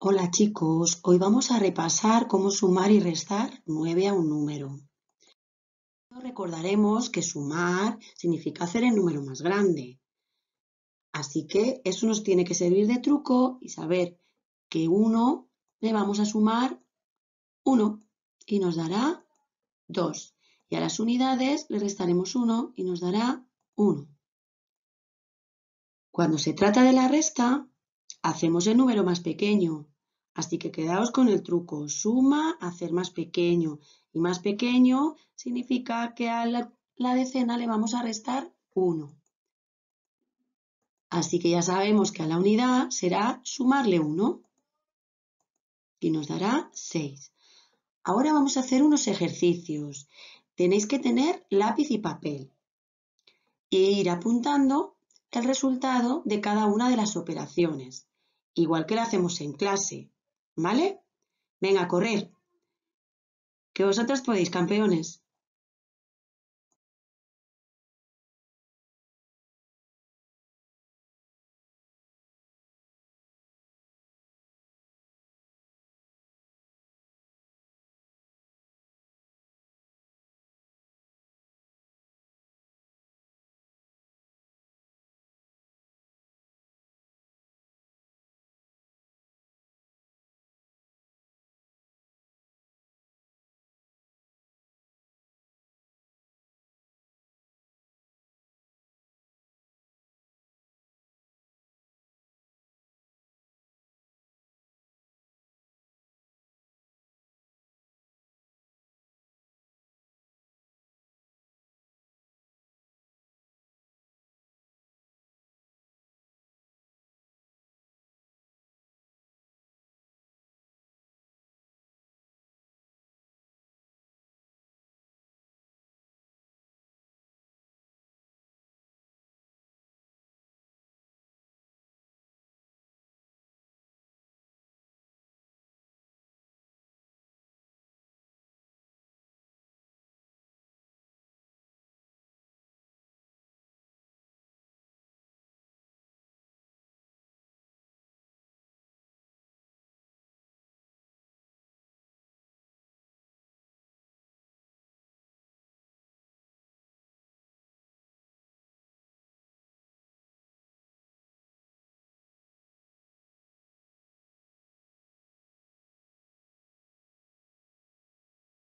Hola chicos, hoy vamos a repasar cómo sumar y restar 9 a un número. Recordaremos que sumar significa hacer el número más grande. Así que eso nos tiene que servir de truco y saber que 1 le vamos a sumar 1 y nos dará 2. Y a las unidades le restaremos 1 y nos dará 1. Cuando se trata de la resta, hacemos el número más pequeño. Así que quedaos con el truco. Suma, hacer más pequeño. Y más pequeño significa que a la, decena le vamos a restar 1. Así que ya sabemos que a la unidad será sumarle 1 y nos dará 6. Ahora vamos a hacer unos ejercicios. Tenéis que tener lápiz y papel e ir apuntando el resultado de cada una de las operaciones igual que lo hacemos en clase, ¿vale? Venga, a correr. Que vosotros podéis, campeones.